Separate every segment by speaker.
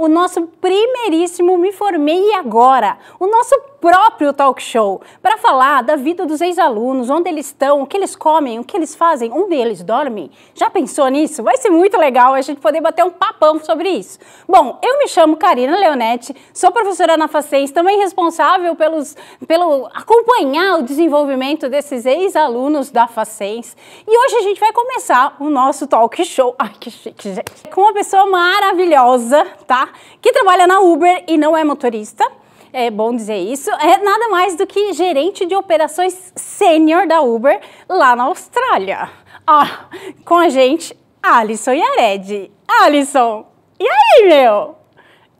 Speaker 1: o nosso primeiríssimo Me Formei Agora, o nosso próprio talk show, para falar da vida dos ex-alunos, onde eles estão, o que eles comem, o que eles fazem, onde eles dormem. Já pensou nisso? Vai ser muito legal a gente poder bater um papão sobre isso. Bom, eu me chamo Karina Leonetti, sou professora na Facens também responsável pelos, pelo acompanhar o desenvolvimento desses ex-alunos da Facens E hoje a gente vai começar o nosso talk show. Ai, que chique, gente. Com uma pessoa maravilhosa, tá? Que trabalha na Uber e não é motorista. É bom dizer isso. É nada mais do que gerente de operações sênior da Uber lá na Austrália. Ó, oh, com a gente, Alisson Yared. Alisson, e aí, meu?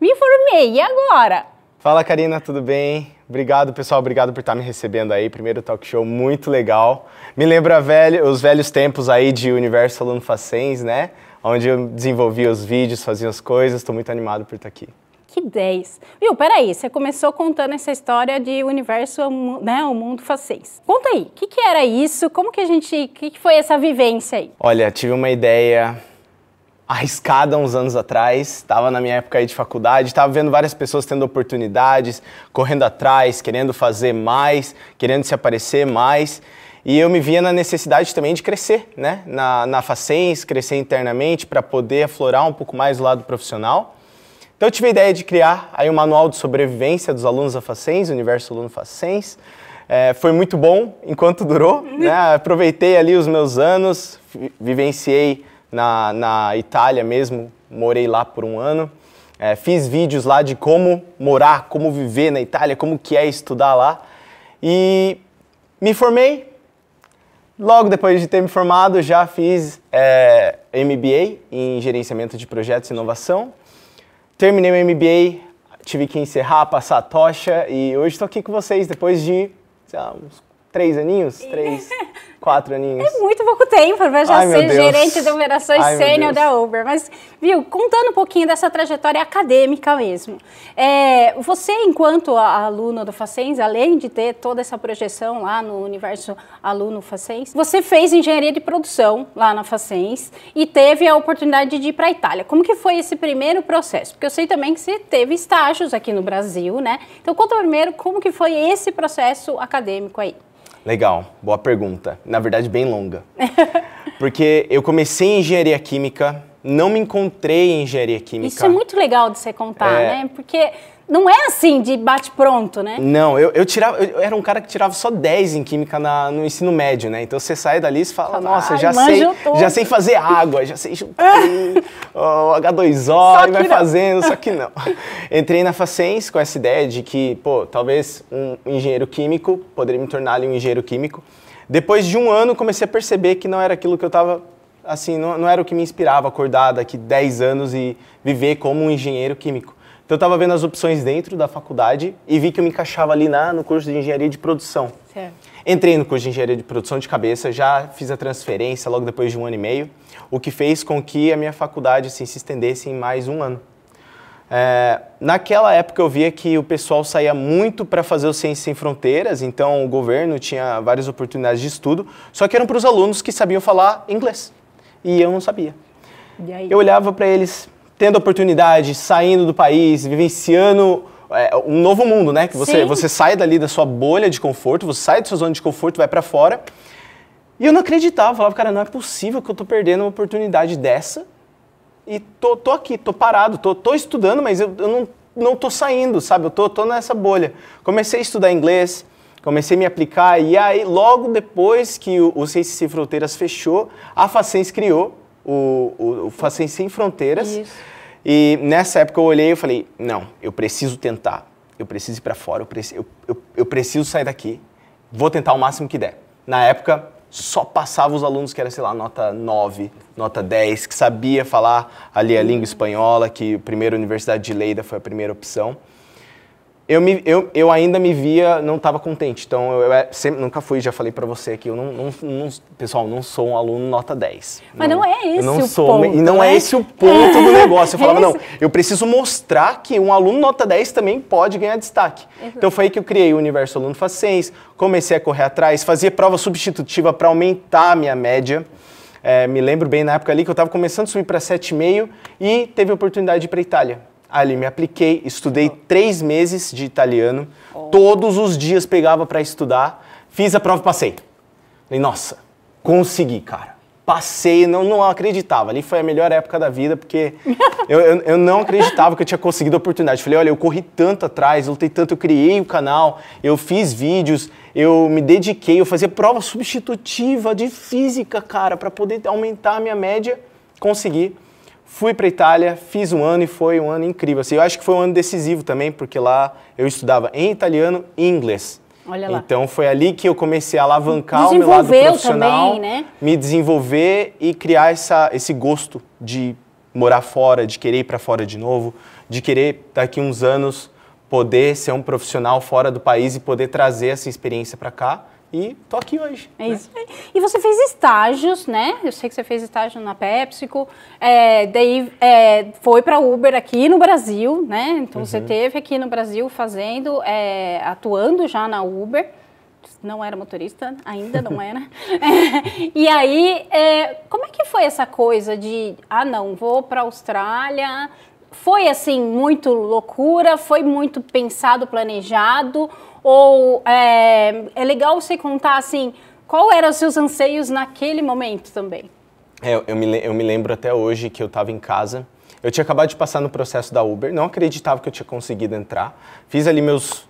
Speaker 1: Me formei, e agora?
Speaker 2: Fala, Karina, tudo bem? Obrigado, pessoal. Obrigado por estar me recebendo aí. Primeiro talk show muito legal. Me lembra velho, os velhos tempos aí de Universo Aluno Facens, né? onde eu desenvolvia os vídeos, fazia as coisas. Estou muito animado por estar tá aqui.
Speaker 1: Que 10. Viu, peraí, você começou contando essa história de universo, né, o mundo facês. Conta aí, o que, que, era isso? Como que a gente, o que, que foi essa vivência aí?
Speaker 2: Olha, tive uma ideia arriscada uns anos atrás, estava na minha época aí de faculdade, estava vendo várias pessoas tendo oportunidades, correndo atrás, querendo fazer mais, querendo se aparecer mais. E eu me via na necessidade também de crescer, né? Na, na Facens, crescer internamente para poder aflorar um pouco mais o lado profissional. Então eu tive a ideia de criar aí um manual de sobrevivência dos alunos da Facens, Universo Aluno Facens. É, foi muito bom enquanto durou, né? Aproveitei ali os meus anos, vivenciei na, na Itália mesmo, morei lá por um ano. É, fiz vídeos lá de como morar, como viver na Itália, como que é estudar lá. E me formei, Logo depois de ter me formado, já fiz é, MBA em Gerenciamento de Projetos e Inovação. Terminei o MBA, tive que encerrar, passar a tocha e hoje estou aqui com vocês depois de sei lá, uns três aninhos? Três, quatro
Speaker 1: aninhos. É muito pouco tempo para já Ai, ser gerente de operações sênior da Uber. Mas, viu, contando um pouquinho dessa trajetória acadêmica mesmo. É, você, enquanto aluno do Facens, além de ter toda essa projeção lá no universo aluno Facens, você fez engenharia de produção lá na Facens e teve a oportunidade de ir para a Itália. Como que foi esse primeiro processo? Porque eu sei também que você teve estágios aqui no Brasil, né? Então, conta primeiro como que foi esse processo acadêmico aí.
Speaker 2: Legal, boa pergunta. Na verdade, bem longa. Porque eu comecei engenharia química não me encontrei em engenharia química. Isso é muito
Speaker 1: legal de você contar, é... né? Porque não é assim de bate pronto, né?
Speaker 2: Não, eu, eu tirava, eu era um cara que tirava só 10 em química na, no ensino médio, né? Então você sai dali e fala, fala nossa, já sei, já sei fazer água, já sei juntar o H2O e vai não. fazendo, só que não. Entrei na Facens com essa ideia de que, pô, talvez um engenheiro químico, poderia me tornar ali um engenheiro químico. Depois de um ano comecei a perceber que não era aquilo que eu estava assim, não, não era o que me inspirava acordar daqui 10 anos e viver como um engenheiro químico. Então eu estava vendo as opções dentro da faculdade e vi que eu me encaixava ali na, no curso de engenharia de produção. Certo. Entrei no curso de engenharia de produção de cabeça, já fiz a transferência logo depois de um ano e meio, o que fez com que a minha faculdade assim, se estendesse em mais um ano. É, naquela época eu via que o pessoal saía muito para fazer o Ciência Sem Fronteiras, então o governo tinha várias oportunidades de estudo, só que eram para os alunos que sabiam falar inglês e eu não sabia. Eu olhava para eles tendo oportunidade, saindo do país, vivenciando é, um novo mundo, né? Que você, você sai dali da sua bolha de conforto, você sai da sua zona de conforto, vai para fora. E eu não acreditava, falava, cara, não é possível que eu tô perdendo uma oportunidade dessa e tô, tô aqui, tô parado, tô, tô estudando, mas eu, eu não, não tô saindo, sabe? Eu tô, tô nessa bolha. Comecei a estudar inglês, comecei a me aplicar e aí logo depois que o, o Sem Fronteiras fechou, a Facens criou o, o, o Facens Sem Fronteiras. Isso. E nessa época eu olhei e falei, não, eu preciso tentar, eu preciso ir para fora, eu, preci eu, eu, eu preciso sair daqui, vou tentar o máximo que der. Na época, só passava os alunos que era, sei lá, nota 9, nota 10, que sabia falar ali a língua espanhola, que primeira Universidade de Leida foi a primeira opção eu, me, eu, eu ainda me via, não estava contente. Então, eu, eu, é, sempre, nunca fui, já falei para você que eu não, não, não, pessoal, não sou um aluno nota 10.
Speaker 1: Mas não, não é esse não o sou, ponto. E não é né? esse
Speaker 2: o ponto do negócio. Eu falava, é não, eu preciso mostrar que um aluno nota 10 também pode ganhar destaque. Então, foi aí que eu criei o Universo Aluno Faz 6, comecei a correr atrás, fazia prova substitutiva para aumentar a minha média. É, me lembro bem na época ali que eu estava começando a subir para 7,5 e teve a oportunidade de ir para Itália. Ali me apliquei, estudei oh. três meses de italiano, oh. todos os dias pegava para estudar, fiz a prova e passei. Falei, nossa, consegui, cara. Passei, não, não acreditava. Ali foi a melhor época da vida, porque eu, eu, eu, não acreditava que eu tinha conseguido a oportunidade. Falei, olha, eu corri tanto atrás, lutei tanto, eu criei o canal, eu fiz vídeos, eu me dediquei, eu fazia prova substitutiva de física, cara, para poder aumentar a minha média. Consegui. Fui para Itália, fiz um ano e foi um ano incrível. Assim, eu acho que foi um ano decisivo também, porque lá eu estudava em italiano e inglês. Olha lá. Então foi ali que eu comecei a alavancar o meu lado profissional, também, né? me desenvolver e criar essa, esse gosto de morar fora, de querer ir para fora de novo, de querer daqui uns anos poder ser um profissional fora do país e poder trazer essa experiência para cá. E tô aqui hoje. É né? isso.
Speaker 1: E você fez estágios, né? Eu sei que você fez estágio na PepsiCo, é, daí é, foi para Uber aqui no Brasil, né? Então uhum. você teve aqui no Brasil fazendo, é, atuando já na Uber. Não era motorista, ainda não era. e aí, é, como é que foi essa coisa de, ah, não, vou para Austrália, foi assim muito loucura, foi muito pensado, planejado, ou é, é, legal você contar assim qual eram os seus anseios naquele momento também?
Speaker 2: É, eu, me, eu me lembro até hoje que eu estava em casa. Eu tinha acabado de passar no processo da Uber, não acreditava que eu tinha conseguido entrar. Fiz ali meus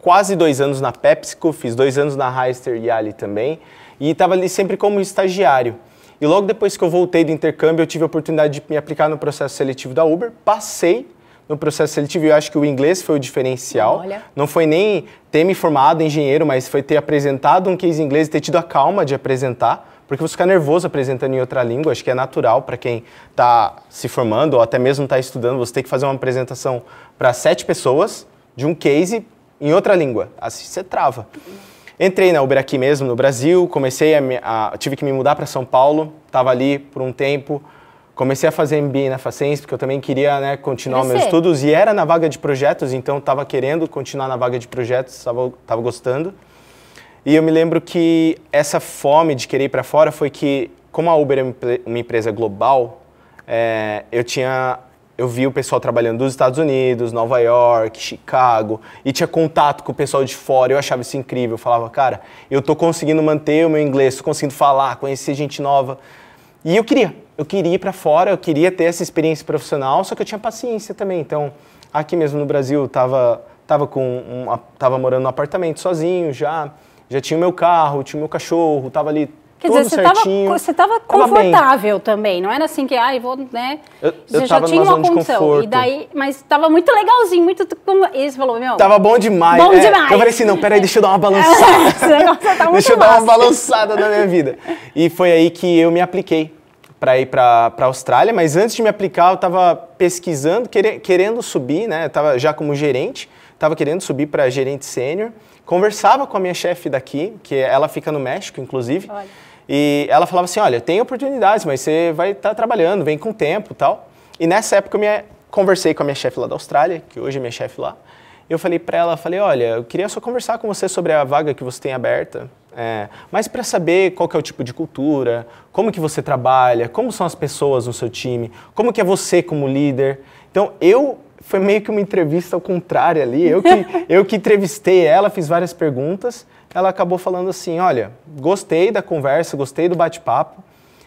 Speaker 2: quase dois anos na PepsiCo, fiz dois anos na Heister e Ali também, e estava ali sempre como estagiário. E logo depois que eu voltei do intercâmbio, eu tive a oportunidade de me aplicar no processo seletivo da Uber, passei no processo seletivo. Eu acho que o inglês foi o diferencial. Olha. Não foi nem ter me formado engenheiro, mas foi ter apresentado um case inglês e ter tido a calma de apresentar. Porque você fica nervoso apresentando em outra língua, acho que é natural para quem está se formando ou até mesmo está estudando, você tem que fazer uma apresentação para sete pessoas de um case em outra língua. Assim você trava. Entrei na Uber aqui mesmo no Brasil, comecei a, a tive que me mudar para São Paulo, estava ali por um tempo, comecei a fazer MBA na Facens porque eu também queria né, continuar Crescer. meus estudos e era na vaga de projetos, então estava querendo continuar na vaga de projetos, estava gostando. E eu me lembro que essa fome de querer ir para fora foi que, como a Uber é uma empresa global, é, eu tinha eu vi o pessoal trabalhando dos Estados Unidos, Nova York, Chicago, e tinha contato com o pessoal de fora. Eu achava isso incrível. Eu falava, cara, eu tô conseguindo manter o meu inglês, tô conseguindo falar, conhecer gente nova. E eu queria, eu queria ir para fora, eu queria ter essa experiência profissional, só que eu tinha paciência também. Então, aqui mesmo no Brasil, tava tava com tava morando num apartamento sozinho já, já tinha o meu carro, tinha o meu cachorro, tava ali Quer dizer, você
Speaker 1: estava confortável tava também, não era assim que, ai, eu vou, né?
Speaker 2: Eu, você eu já tinha uma condição. E daí,
Speaker 1: mas estava muito legalzinho, muito. Como, e você falou, meu. Tava bom demais. Bom é, demais. Eu falei assim, não,
Speaker 2: peraí, deixa eu dar uma é, balançada.
Speaker 1: tá muito deixa eu massa. dar uma balançada na minha
Speaker 2: vida. E foi aí que eu me apliquei para ir para a Austrália, mas antes de me aplicar, eu estava pesquisando, querendo, querendo subir, né? estava já como gerente, estava querendo subir para gerente sênior. Conversava com a minha chefe daqui, que ela fica no México, inclusive. Olha. E ela falava assim, olha, tem oportunidades, mas você vai estar tá trabalhando, vem com tempo tal. E nessa época eu me conversei com a minha chefe lá da Austrália, que hoje é minha chefe lá. Eu falei para ela, falei, olha, eu queria só conversar com você sobre a vaga que você tem aberta, é, mas para saber qual é o tipo de cultura, como que você trabalha, como são as pessoas no seu time, como que é você como líder. Então eu foi meio que uma entrevista ao contrário ali. Eu que, eu que entrevistei ela, fiz várias perguntas. Ela acabou falando assim: olha, gostei da conversa, gostei do bate-papo.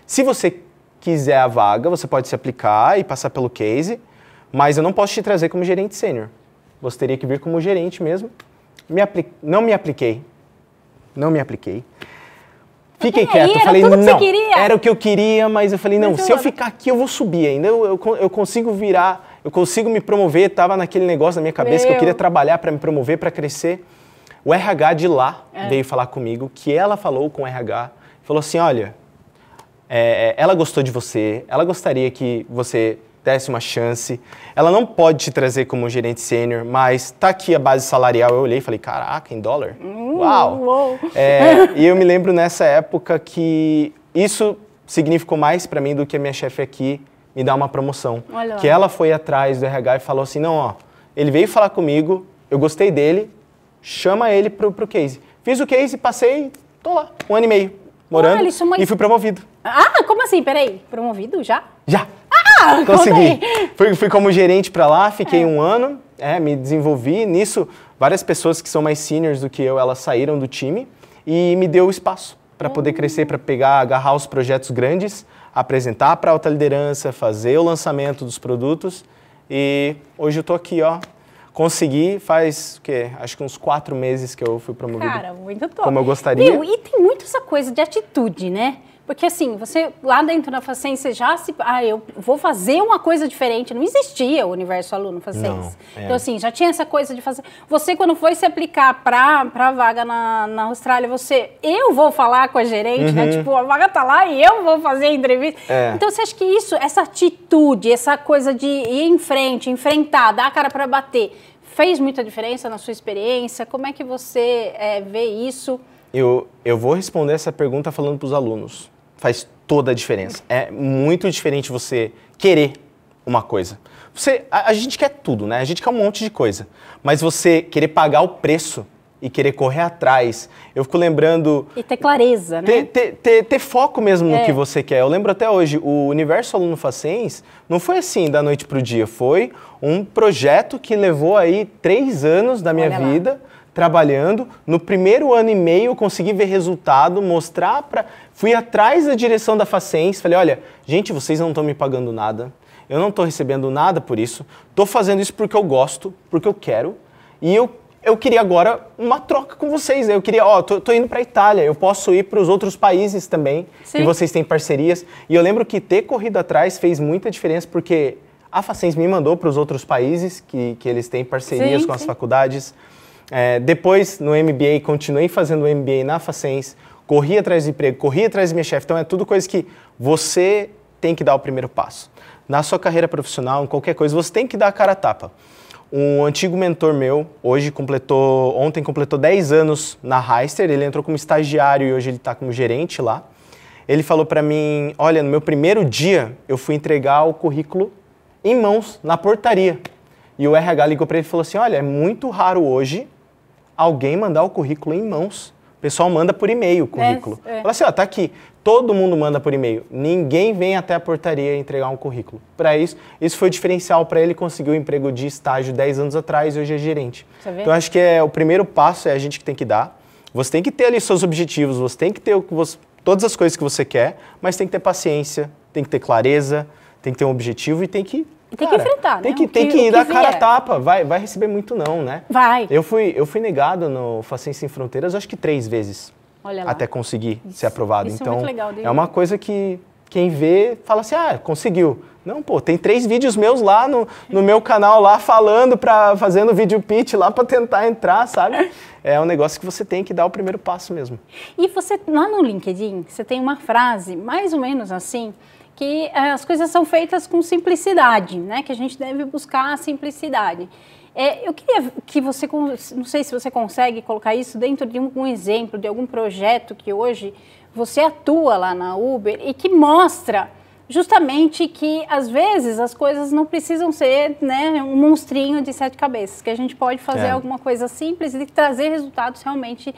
Speaker 2: Se você quiser a vaga, você pode se aplicar e passar pelo case, mas eu não posso te trazer como gerente sênior. Você teria que vir como gerente mesmo. Me não me apliquei. Não me apliquei. Fiquei tá aí, quieto, eu falei, não, que era o que eu queria, mas eu falei, não, mas se eu, eu ficar aqui eu vou subir ainda, eu, eu, eu consigo virar eu consigo me promover, estava naquele negócio na minha cabeça Meu. que eu queria trabalhar para me promover, para crescer. O RH de lá é. veio falar comigo, que ela falou com o RH, falou assim, olha, é, é, ela gostou de você, ela gostaria que você desse uma chance. Ela não pode te trazer como gerente sênior, mas tá aqui a base salarial. Eu olhei e falei, caraca, em dólar? Hum, uau! uau. É, e eu me lembro nessa época que isso significou mais para mim do que a minha chefe aqui me dar uma promoção. Olha que ela foi atrás do RH e falou assim, não, ó, ele veio falar comigo, eu gostei dele, chama ele pro, pro case. Fiz o case, passei, tô lá, um ano e meio, morando, Olha, é uma... e fui promovido.
Speaker 1: Ah, como assim? Peraí, promovido já? Já! Ah, Consegui.
Speaker 2: Fui, fui, como gerente para lá, fiquei é. um ano, é, me desenvolvi. Nisso, várias pessoas que são mais seniors do que eu, elas saíram do time e me deu espaço para poder hum. crescer, para pegar, agarrar os projetos grandes apresentar para alta liderança, fazer o lançamento dos produtos. E hoje eu estou aqui, ó. Consegui faz o quê? Acho que uns quatro meses que eu fui promovido. Cara,
Speaker 1: muito top. Como eu gostaria. Meu, e tem muito essa coisa de atitude, né? Porque assim, você lá dentro da facência já se. Ah, eu vou fazer uma coisa diferente. Não existia o universo aluno Facem. É. Então, assim, já tinha essa coisa de fazer. Você, quando foi se aplicar para a vaga na, na Austrália, você. Eu vou falar com a gerente, uhum. né? Tipo, a vaga tá lá e eu vou fazer a entrevista. É. Então, você acha que isso, essa atitude, essa coisa de ir em frente, enfrentar, dar a cara para bater, fez muita diferença na sua experiência? Como é que você é, vê isso?
Speaker 2: Eu, eu vou responder essa pergunta falando para os alunos faz toda a diferença. É muito diferente você querer uma coisa. Você, a, a, gente quer tudo, né? A gente quer um monte de coisa. Mas você querer pagar o preço e querer correr atrás, eu fico lembrando.
Speaker 1: E ter clareza, né? ter, né?
Speaker 2: Ter, ter, ter foco mesmo é. no que você quer. Eu lembro até hoje, o Universo Aluno Facens não foi assim da noite para o dia, foi um projeto que levou aí três anos da minha Olha vida. Lá trabalhando. No primeiro ano e meio eu consegui ver resultado, mostrar para. Fui atrás da direção da Facens, falei: olha, gente, vocês não estão me pagando nada, eu não estou recebendo nada por isso, estou fazendo isso porque eu gosto, porque eu quero, e eu eu queria agora uma troca com vocês. Eu queria, ó, tô, tô indo para Itália, eu posso ir para os outros países também, Sim. que vocês têm parcerias. E eu lembro que ter corrido atrás fez muita diferença, porque a Facens me mandou para os outros países que, que eles têm parcerias sim, com sim. as faculdades. É, depois, no MBA, continuei fazendo o MBA na Facens, corri atrás de emprego, corri atrás de minha chefe. Então, é tudo coisa que você tem que dar o primeiro passo. Na sua carreira profissional, em qualquer coisa, você tem que dar a cara a tapa. Um antigo mentor meu, hoje completou, ontem completou 10 anos na Heister, ele entrou como estagiário e hoje ele está como gerente lá. Ele falou para mim, olha, no meu primeiro dia eu fui entregar o currículo em mãos na portaria. E o RH ligou para ele e falou assim, olha, é muito raro hoje alguém mandar o currículo em mãos. O pessoal manda por e-mail o é, currículo. É, é. Fala assim, ó, tá aqui. Todo mundo manda por e-mail. Ninguém vem até a portaria entregar um currículo. Para isso, isso foi o diferencial para ele conseguir o um emprego de estágio 10 anos atrás e hoje é gerente. Tá então acho que é o primeiro passo é a gente que tem que dar. Você tem que ter ali seus objetivos, você tem que ter o que você, todas as coisas que você quer, mas tem que ter paciência, tem que ter clareza, tem que ter um objetivo e tem que tem cara, que enfrentar,
Speaker 1: tem né? Que, tem que, que ir da cara tapa,
Speaker 2: vai, vai receber muito não, né? Vai. Eu fui, eu fui negado no Facência Sem Fronteiras, acho que três vezes. Olha lá. Até conseguir isso, ser aprovado. Isso é então, é, muito legal, é uma coisa que quem vê fala assim, ah, conseguiu. Não, pô, tem três vídeos meus lá no, no meu canal lá falando para fazendo vídeo pitch lá para tentar entrar, sabe? É um negócio que você tem que dar o primeiro passo mesmo.
Speaker 1: E você lá no LinkedIn, você tem uma frase mais ou menos assim, que é, as coisas são feitas com simplicidade, né? Que a gente deve buscar a simplicidade. É, eu queria que você, não sei se você consegue colocar isso dentro de um, exemplo de algum projeto que hoje você atua lá na Uber e que mostra justamente que às vezes as coisas não precisam ser né, um monstrinho de sete cabeças, que a gente pode fazer é. alguma coisa simples e trazer resultados realmente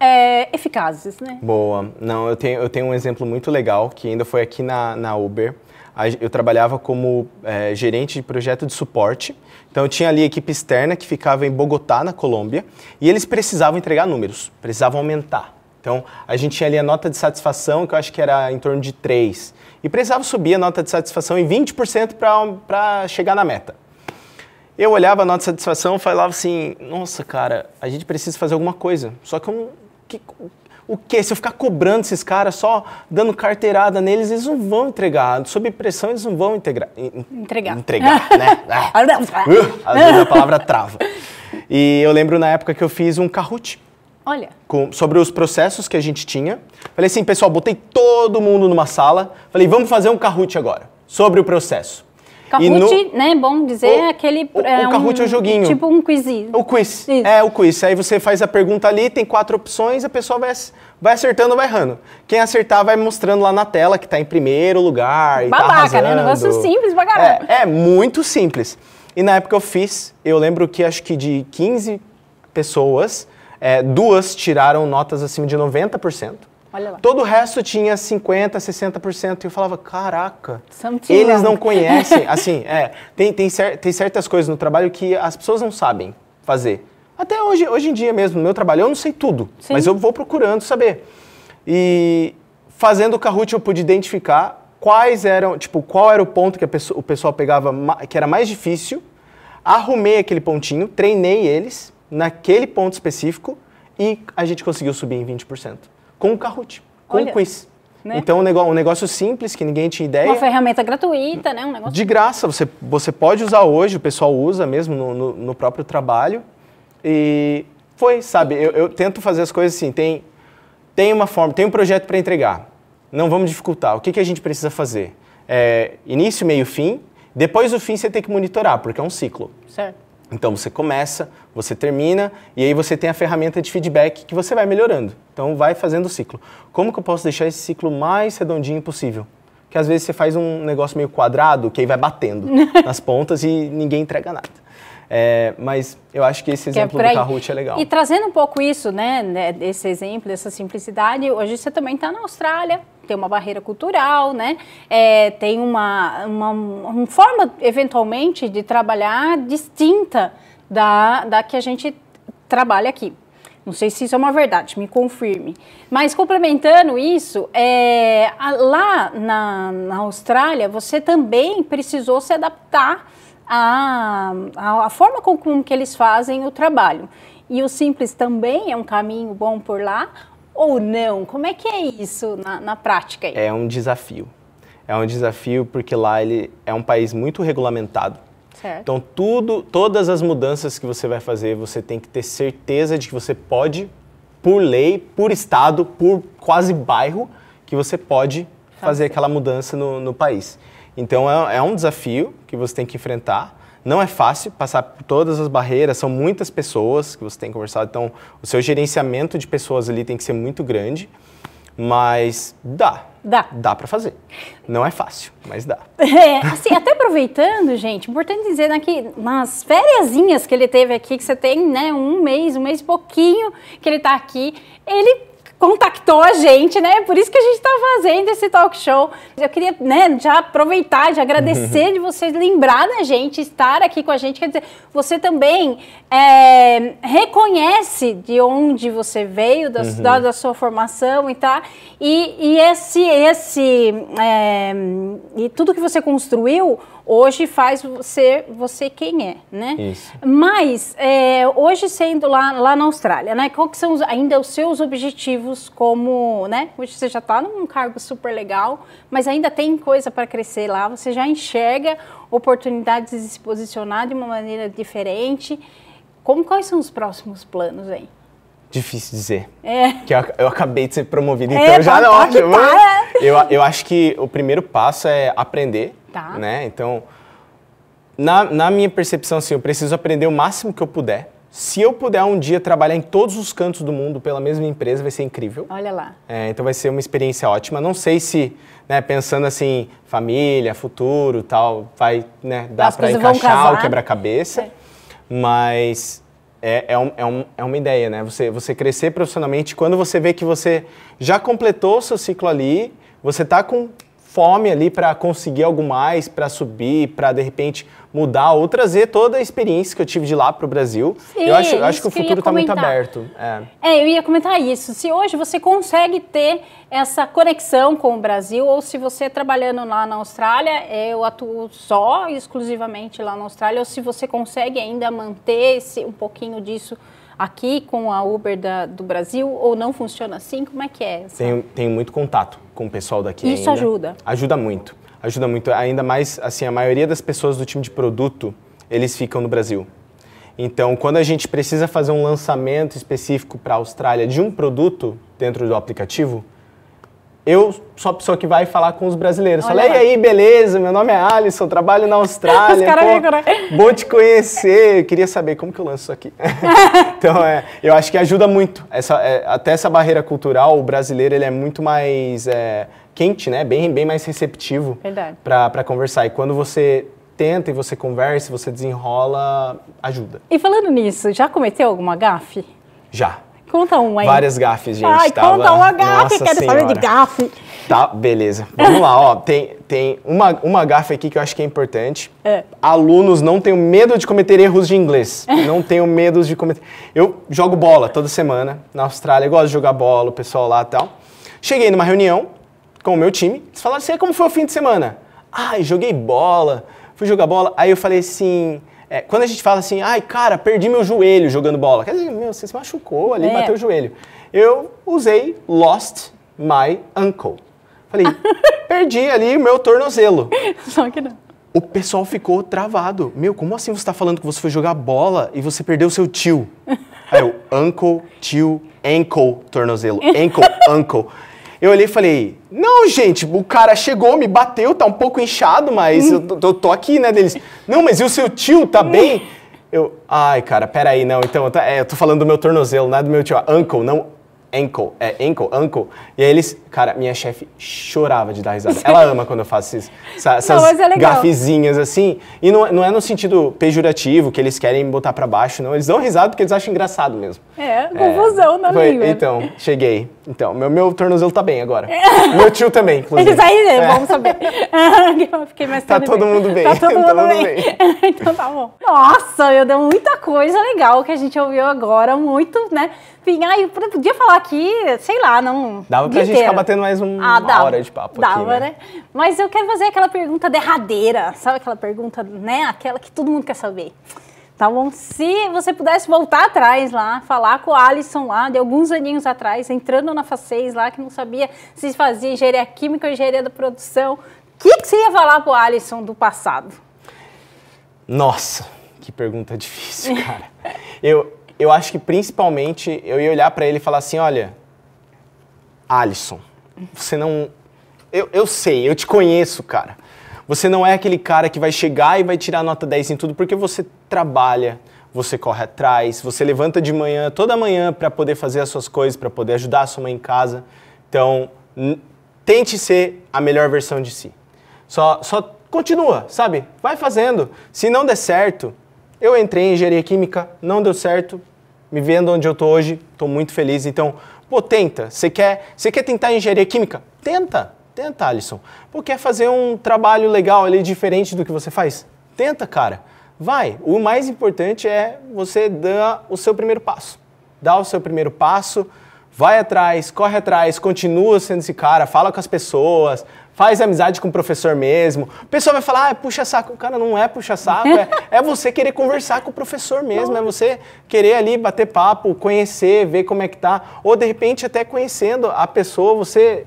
Speaker 1: é, eficazes, né?
Speaker 2: Boa. Não, eu tenho, eu tenho um exemplo muito legal que ainda foi aqui na, na Uber. Eu trabalhava como é, gerente de projeto de suporte. Então eu tinha ali a equipe externa que ficava em Bogotá, na Colômbia, e eles precisavam entregar números, precisavam aumentar. Então, a gente tinha ali a nota de satisfação, que eu acho que era em torno de 3. E precisava subir a nota de satisfação em 20% para chegar na meta. Eu olhava a nota de satisfação e falava assim: nossa, cara, a gente precisa fazer alguma coisa. Só que eu que, o que? Se eu ficar cobrando esses caras, só dando carteirada neles, eles não vão entregar. Sob pressão, eles não vão integrar, in,
Speaker 1: entregar. Entregar, né? É. Uh, às vezes a
Speaker 2: palavra trava. E eu lembro na época que eu fiz um
Speaker 1: Kahoot. Olha.
Speaker 2: Com, sobre os processos que a gente tinha. Falei assim, pessoal, botei todo mundo numa sala. Falei, vamos fazer um Kahoot agora, sobre o processo. Kahoot,
Speaker 1: no... né, bom dizer, o, é aquele... O, é o Kahoot é o joguinho. Tipo um quiz.
Speaker 2: O quiz, Isso. é o quiz. Aí você faz a pergunta ali, tem quatro opções, a pessoa vai, vai acertando vai errando. Quem acertar vai mostrando lá na tela que tá em primeiro lugar e tá Babaca, tá né? Negócio simples pra é, caramba. É, é, muito simples. E na época eu fiz, eu lembro que acho que de 15 pessoas, é, duas tiraram notas acima de 90%. Olha lá. Todo o resto tinha 50%, 60%. E eu falava, caraca, Something eles wrong. não conhecem. assim, é, tem, tem, cer tem certas coisas no trabalho que as pessoas não sabem fazer. Até hoje, hoje em dia mesmo, no meu trabalho, eu não sei tudo. Sim. Mas eu vou procurando saber. E fazendo o Kahoot, eu pude identificar quais eram, tipo, qual era o ponto que pessoa, o pessoal pegava que era mais difícil. Arrumei aquele pontinho, treinei eles naquele ponto específico e a gente conseguiu subir em 20% com o
Speaker 1: Kahoot, tipo, com Olha. o quiz. Né? Então, um
Speaker 2: negócio, um negócio, simples que ninguém tinha ideia. Uma
Speaker 1: ferramenta gratuita, né? Um negócio...
Speaker 2: De graça, você, você pode usar hoje, o pessoal usa mesmo no, no, no próprio trabalho. E foi, sabe? Eu, eu, tento fazer as coisas assim, tem, tem uma forma, tem um projeto para entregar. Não vamos dificultar. O que, que a gente precisa fazer? É, início, meio, fim. Depois do fim, você tem que monitorar, porque é um ciclo. Certo. Então você começa, você termina e aí você tem a ferramenta de feedback que você vai melhorando. Então vai fazendo o ciclo. Como que eu posso deixar esse ciclo mais redondinho possível? Que às vezes você faz um negócio meio quadrado que aí vai batendo nas pontas e ninguém entrega nada. É, mas eu acho que esse exemplo que é do Kahoot é legal. E
Speaker 1: trazendo um pouco isso, né, né desse exemplo, dessa simplicidade, hoje você também está na Austrália, tem uma barreira cultural, né? É, tem uma, uma, uma forma, eventualmente, de trabalhar distinta da, da que a gente trabalha aqui. Não sei se isso é uma verdade, me confirme. Mas complementando isso, é, lá na, na Austrália você também precisou se adaptar a, a, a forma com, com que eles fazem o trabalho. E o simples também é um caminho bom por lá ou não? Como é que é isso na, na prática? Aí? É
Speaker 2: um desafio. É um desafio porque lá ele é um país muito regulamentado. Certo. Então tudo, todas as mudanças que você vai fazer, você tem que ter certeza de que você pode, por lei, por estado, por quase bairro, que você pode fazer aquela mudança no, no país. Então é, é um desafio que você tem que enfrentar. Não é fácil passar por todas as barreiras, são muitas pessoas que você tem que conversar, então o seu gerenciamento de pessoas ali tem que ser muito grande, mas dá. Dá. Dá para fazer. Não é fácil, mas dá.
Speaker 1: É, assim, até aproveitando, gente, importante dizer né, que nas fériasinhas que ele teve aqui, que você tem, né, um mês, um mês e pouquinho que ele está aqui, ele contactou a gente, né? Por isso que a gente está fazendo esse talk show. Eu queria, né, já aproveitar, já agradecer de vocês lembrar da gente, estar aqui com a gente. Quer dizer, você também é, reconhece de onde você veio, da, uhum. da, da, sua formação e tá. E, e esse, esse, é, e tudo que você construiu hoje faz você, você quem é, né? Isso. Mas é, hoje sendo lá, lá na Austrália, né? Qual que são os, ainda os seus objetivos como, né? Hoje você já está num cargo super legal, mas ainda tem coisa para crescer lá. Você já enxerga oportunidades de se posicionar de uma maneira diferente. Como quais são os próximos planos aí?
Speaker 2: Difícil dizer. É. Que eu, eu, acabei de ser promovido, é, então tá, é, já tá não, ótimo. Tá. Eu, eu acho que o primeiro passo é aprender Tá. Né? Então, na, na minha percepção, assim, eu preciso aprender o máximo que eu puder. Se eu puder um dia trabalhar em todos os cantos do mundo pela mesma empresa, vai ser incrível. Olha lá. É, então vai ser uma experiência ótima. Não sei se, né, pensando assim, família, futuro, tal, vai né, dar para encaixar o quebra-cabeça. É. Mas é, é, um, é, um, é, uma ideia, né? Você, você crescer profissionalmente, quando você vê que você já completou o seu ciclo ali, você tá com fome ali para conseguir algo mais, para subir, para de repente mudar ou trazer toda a experiência que eu tive de lá para o Brasil. Sim, eu acho, eu acho que o futuro está muito aberto. É.
Speaker 1: é. eu ia comentar isso. Se hoje você consegue ter essa conexão com o Brasil, ou se você trabalhando lá na Austrália, eu atuo só exclusivamente lá na Austrália, ou se você consegue ainda manter esse, um pouquinho disso aqui com a Uber da, do Brasil ou não funciona assim? Como é que é?
Speaker 2: Tenho, tenho muito contato com o pessoal daqui Isso ainda. ajuda? Ajuda muito. Ajuda muito. Ainda mais, assim, a maioria das pessoas do time de produto, eles ficam no Brasil. Então, quando a gente precisa fazer um lançamento específico para a Austrália de um produto dentro do aplicativo, eu sou a pessoa que vai falar com os brasileiros. Olha e aí, beleza? Meu nome é Alisson, trabalho na Austrália. os pô, né? Bom te conhecer, queria saber como que eu lanço isso aqui. então, é, eu acho que ajuda muito. Essa, é, até essa barreira cultural, o brasileiro ele é muito mais é, quente, né? Bem, bem mais receptivo para conversar. E quando você tenta e você conversa, você desenrola, ajuda.
Speaker 1: E falando nisso, já cometeu alguma gafe? Já. Conta um aí. Várias
Speaker 2: gafes, gente. Ai, Tava... conta uma gafe, quero é senhora. saber de gafe. Tá, beleza. Vamos lá, ó. Tem, tem uma, uma gafe aqui que eu acho que é importante. É. Alunos não tenham medo de cometer erros de inglês. Não tenham medo de cometer... Eu jogo bola toda semana na Austrália. Eu gosto de jogar bola, o pessoal lá e tal. Cheguei numa reunião com o meu time. Eles falaram assim, como foi o fim de semana? Ai, ah, joguei bola. Fui jogar bola. Aí eu falei assim... É, quando a gente fala assim, ai, cara, perdi meu joelho jogando bola. Quer dizer, meu, você se machucou ali, é. bateu o joelho. Eu usei lost my ankle. Falei, perdi ali o meu tornozelo. Só que não. O pessoal ficou travado. Meu, como assim você está falando que você foi jogar bola e você perdeu seu tio? Aí eu, uncle, tio, ankle, tornozelo, ankle, uncle. Eu olhei e falei, não, gente, o cara chegou, me bateu, tá um pouco inchado, mas eu, eu tô aqui, né, deles. Não, mas e o seu tio, tá bem? Eu, ai, cara, peraí, não, então, tá, é, eu tô falando do meu tornozelo, não é do meu tio, uncle, não, ankle, é ankle, ankle. E aí eles, cara, minha chefe chorava de dar risada. Ela ama quando eu faço essas não, é gafezinhas assim. E não, é, não é no sentido pejorativo que eles querem botar para baixo, não. Eles dão risada porque eles acham engraçado mesmo.
Speaker 1: É, confusão é, na foi, língua.
Speaker 2: Então, cheguei. Então, meu, meu tornozelo tá bem agora. É. meu tio também, inclusive. Eles aí, né, é. Vamos
Speaker 1: saber. eu fiquei mais Tá todo bem. mundo bem. Tá todo tá mundo tá bem. bem. então tá bom. Nossa, eu dei muita coisa legal que a gente ouviu agora, muito, né? enfim, aí podia falar aqui, sei lá, não. Dava pra gente ficar batendo
Speaker 2: mais um, ah, uma hora de papo. Dava, aqui, né? né?
Speaker 1: Mas eu quero fazer aquela pergunta derradeira, sabe aquela pergunta, né? Aquela que todo mundo quer saber. Tá bom? Se você pudesse voltar atrás lá, falar com o Alisson lá, de alguns aninhos atrás, entrando na Faceis lá, que não sabia se fazia engenharia química ou engenharia da produção, o que, que você ia falar pro Alisson do passado?
Speaker 2: Nossa, que pergunta difícil, cara. eu, eu acho que principalmente eu ia olhar para ele e falar assim: olha, Alisson, você não. Eu, eu sei, eu te conheço, cara. Você não é aquele cara que vai chegar e vai tirar nota 10 em tudo, porque você trabalha, você corre atrás, você levanta de manhã, toda manhã, para poder fazer as suas coisas, para poder ajudar a sua mãe em casa. Então, tente ser a melhor versão de si. Só, só continua, sabe? Vai fazendo. Se não der certo, eu entrei em engenharia química, não deu certo, me vendo onde eu estou hoje, estou muito feliz. Então, pô, tenta. Você quer, você quer tentar engenharia química? Tenta, tenta, Alisson. Pô, quer fazer um trabalho legal ali, diferente do que você faz? Tenta, cara. Vai. O mais importante é você dar o seu primeiro passo. Dá o seu primeiro passo vai atrás, corre atrás, continua sendo esse cara, fala com as pessoas, faz amizade com o professor mesmo. O pessoal vai falar, ah, puxa saco. Cara, não é puxa saco, é, é você querer conversar com o professor mesmo, é você querer ali bater papo, conhecer, ver como é que tá. Ou de repente até conhecendo a pessoa, você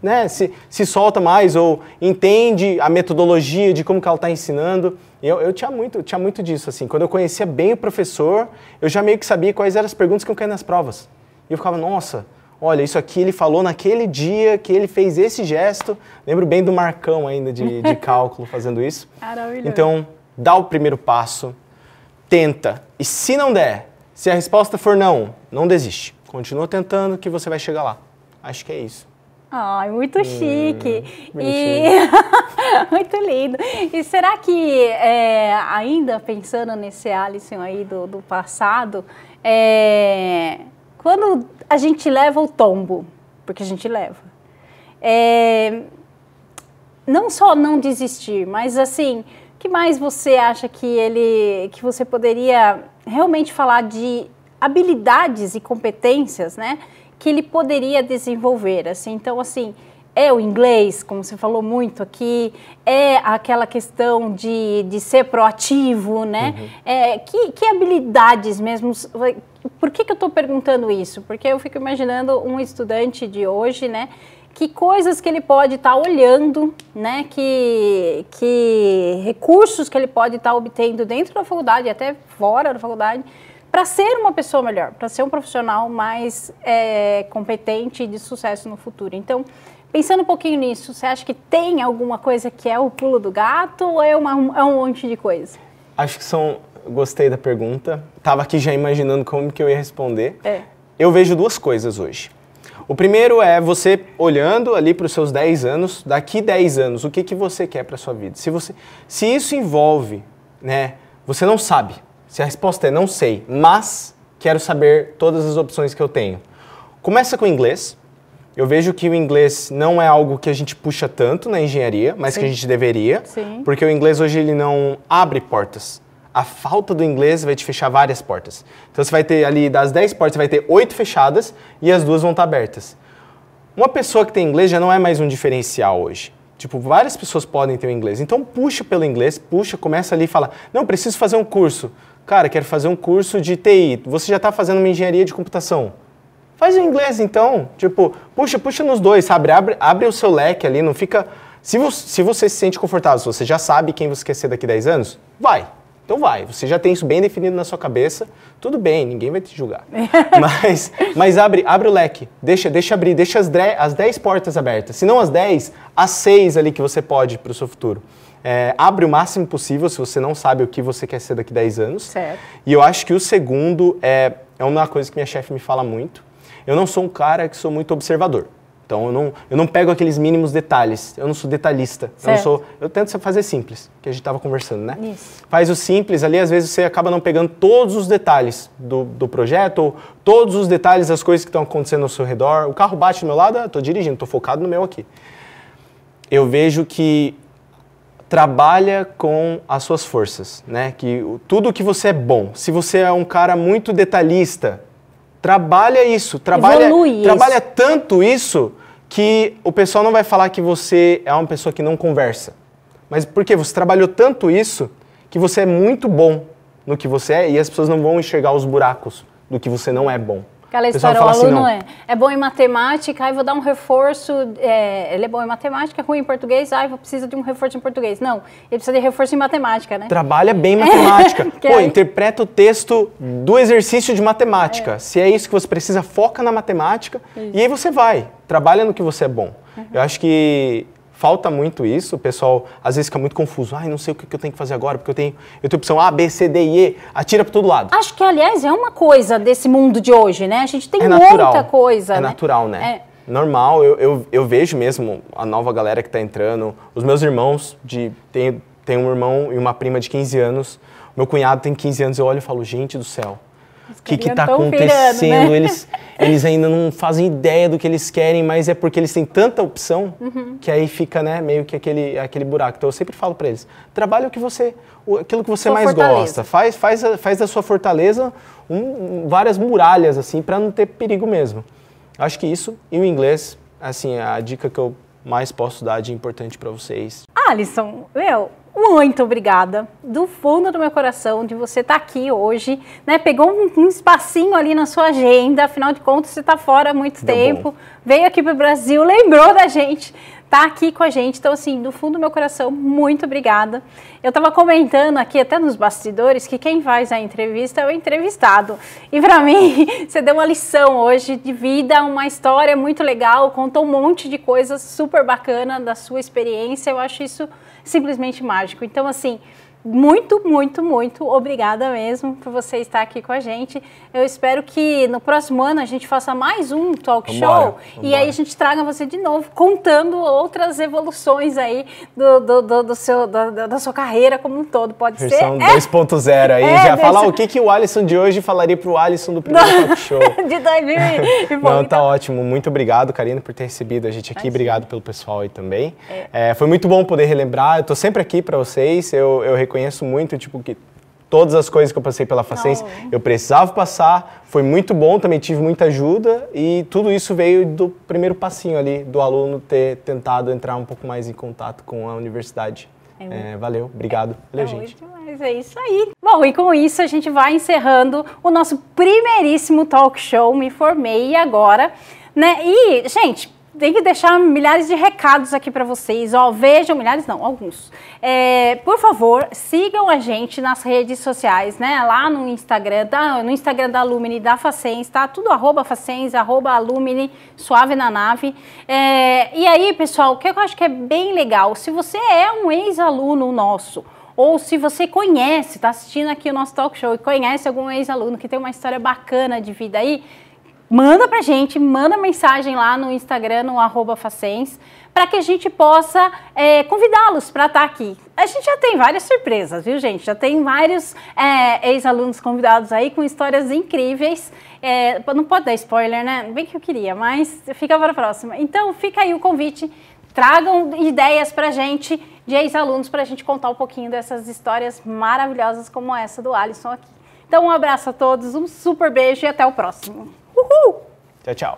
Speaker 2: né, se, se solta mais ou entende a metodologia de como que ela está ensinando. Eu, eu tinha muito, tinha muito disso, assim. Quando eu conhecia bem o professor, eu já meio que sabia quais eram as perguntas que eu caí nas provas. E eu ficava, nossa, olha, isso aqui ele falou naquele dia que ele fez esse gesto. Lembro bem do Marcão ainda de, de cálculo fazendo isso.
Speaker 1: Maravilhoso. Então,
Speaker 2: dá o primeiro passo, tenta. E se não der, se a resposta for não, não desiste. Continua tentando que você vai chegar lá. Acho que é isso.
Speaker 1: Ai, muito hum, chique. E... muito lindo. E será que, é, ainda pensando nesse Alisson aí do, do passado, é, quando a gente leva o tombo, porque a gente leva, é, não só não desistir, mas assim, que mais você acha que ele, que você poderia realmente falar de habilidades e competências, né, que ele poderia desenvolver, assim? Então, assim, é o inglês, como você falou muito aqui, é aquela questão de, de ser proativo, né? Uhum. É, que, que habilidades mesmo. Por que, que eu estou perguntando isso? Porque eu fico imaginando um estudante de hoje, né? que coisas que ele pode estar tá olhando, né? Que, que recursos que ele pode estar tá obtendo dentro da faculdade, até fora da faculdade, para ser uma pessoa melhor, para ser um profissional mais é, competente e de sucesso no futuro. Então, Pensando um pouquinho nisso, você acha que tem alguma coisa que é o pulo do gato ou é, uma, é um monte de coisa?
Speaker 2: Acho que são. Gostei da pergunta. Tava aqui já imaginando como que eu ia responder. É. Eu vejo duas coisas hoje. O primeiro é você olhando ali para os seus 10 anos, daqui 10 anos, o que, que você quer para sua vida? Se, você, se isso envolve, né, você não sabe. Se a resposta é não sei, mas quero saber todas as opções que eu tenho. Começa com inglês, eu vejo que o inglês não é algo que a gente puxa tanto na engenharia, mas Sim. que a gente deveria, Sim. porque o inglês hoje ele não abre portas. A falta do inglês vai te fechar várias portas. Então você vai ter ali das 10 portas, você vai ter oito fechadas e as duas vão estar abertas. Uma pessoa que tem inglês já não é mais um diferencial hoje. Tipo, várias pessoas podem ter o inglês. Então puxa pelo inglês, puxa, começa ali e fala: "Não, preciso fazer um curso. Cara, quero fazer um curso de TI. Você já está fazendo uma engenharia de computação Faz o inglês então, tipo, puxa, puxa nos dois, sabe? Abre, abre o seu leque ali, não fica. Se, vo se você se sente confortável, se você já sabe quem você quer ser daqui 10 anos, vai. Então vai, você já tem isso bem definido na sua cabeça, tudo bem, ninguém vai te julgar. mas, mas abre, abre o leque, deixa, deixa abrir, deixa as, as 10 portas abertas. Se não as 10, as 6 ali que você pode para o seu futuro. É, abre o máximo possível se você não sabe o que você quer ser daqui 10 anos. Certo. E eu acho que o segundo é, é uma coisa que minha chefe me fala muito, eu não sou um cara que sou muito observador. Então eu não, eu não pego aqueles mínimos detalhes. Eu não sou detalhista. Certo. Eu não sou. Eu tento fazer simples, que a gente estava conversando, né? Isso. Faz o simples ali, às vezes você acaba não pegando todos os detalhes do, do projeto, ou todos os detalhes das coisas que estão acontecendo ao seu redor. O carro bate do meu lado, estou ah, dirigindo, estou focado no meu aqui. Eu vejo que trabalha com as suas forças, né? Que tudo que você é bom. Se você é um cara muito detalhista, Trabalha isso, trabalha, Evolui trabalha isso. tanto isso que o pessoal não vai falar que você é uma pessoa que não conversa. Mas porque você trabalhou tanto isso que você é muito bom no que você é e as pessoas não vão enxergar os buracos do que você não é bom.
Speaker 1: Aquela história, o assim, aluno assim, é, é bom em matemática, aí vou dar um reforço, é, ele é bom em matemática, é ruim em português, aí precisa de um reforço em português. Não, ele precisa de reforço em matemática, né?
Speaker 2: Trabalha bem é, matemática. Pô, interpreta o texto do exercício de matemática. É. Se é isso que você precisa, foca na matemática isso. e aí você vai, trabalha no que você é bom. Uhum. Eu acho que falta muito isso, o pessoal às vezes fica muito confuso. Ai, não sei o que eu tenho que fazer agora, porque eu tenho, eu tenho opção A, B, C, D e E, atira para todo lado.
Speaker 1: Acho que, aliás, é uma coisa desse mundo de hoje, né? A gente tem é muita coisa. É né?
Speaker 2: natural, né? É normal, eu, eu, eu, vejo mesmo a nova galera que está entrando, os meus irmãos, de tem, tem um irmão e uma prima de 15 anos, meu cunhado tem 15 anos, eu olho e falo, gente do céu, o que está acontecendo? né? Eles, eles ainda não fazem ideia do que eles querem, mas é porque eles têm tanta opção uhum. que aí fica né, meio que aquele, aquele buraco. Então eu sempre falo para eles: trabalha o que você, aquilo que você sua mais fortaleza. gosta. Faz, faz, faz da sua fortaleza um, várias muralhas assim para não ter perigo mesmo. Acho que isso e o inglês, assim, a dica que eu mais posso dar de importante para vocês.
Speaker 1: Alisson, ah, meu, muito obrigada do fundo do meu coração de você estar tá aqui hoje, né? Pegou um, um, espacinho ali na sua agenda, afinal de contas você está fora há muito Deu tempo, bom. veio aqui para o Brasil, lembrou da gente, tá aqui com a gente. Então assim, do fundo do meu coração, muito obrigada. Eu estava comentando aqui até nos bastidores que quem faz a entrevista é o entrevistado. E para mim, você deu uma lição hoje de vida, uma história muito legal, contou um monte de coisas super bacana da sua experiência. Eu acho isso simplesmente mágico. Então, assim, muito, muito, muito obrigada mesmo por você estar aqui com a gente. Eu espero que no próximo ano a gente faça mais um talk vamos show embora, e embora. aí a gente traga você de novo contando outras evoluções aí do, do, do, do seu, da sua carreira como um todo. Pode Versão ser?
Speaker 2: 2.0 é. aí. É, já falar o que, que o Alisson de hoje falaria para o Alisson do primeiro talk show.
Speaker 1: de 2000 Não,
Speaker 2: tá ótimo. Muito obrigado, Karina, por ter recebido a gente aqui. Obrigado pelo pessoal aí também. É. é. foi muito bom poder relembrar. Eu tô sempre aqui para vocês. Eu, eu reconheço muito, tipo, que todas as coisas que eu passei pela Facência, eu precisava passar, foi muito bom, também tive muita ajuda e tudo isso veio do primeiro passinho ali, do aluno ter tentado entrar um pouco mais em contato com a universidade. É, é valeu, obrigado. Valeu, é gente.
Speaker 1: é isso aí. Bom, e com isso a gente vai encerrando o nosso primeiríssimo talk show Me Formei Agora. Né? E, gente, tem que deixar milhares de recados aqui para vocês. Ó, vejam, milhares não, alguns. É, por favor, sigam a gente nas redes sociais, né? Lá no Instagram, da, tá? no Instagram da Lumine, da Facens, tá? Tudo arroba Facens, arroba Alumine, suave na nave. É, e aí, pessoal, o que eu acho que é bem legal, se você é um ex-aluno nosso, ou se você conhece, está assistindo aqui o nosso talk show e conhece algum ex-aluno que tem uma história bacana de vida aí, manda pra gente, manda mensagem lá no Instagram, no arroba Facens, para que a gente possa é, convidá-los para estar tá aqui. A gente já tem várias surpresas, viu, gente? Já tem vários é, ex-alunos convidados aí com histórias incríveis. É, não pode dar spoiler, né? Bem que eu queria, mas fica para a próxima. Então, fica aí o convite. Tragam ideias para gente de ex-alunos para a gente contar um pouquinho dessas histórias maravilhosas como essa do Alisson aqui. Então, um abraço a todos, um super beijo e até o próximo. Uhul!
Speaker 2: Tchau, tchau.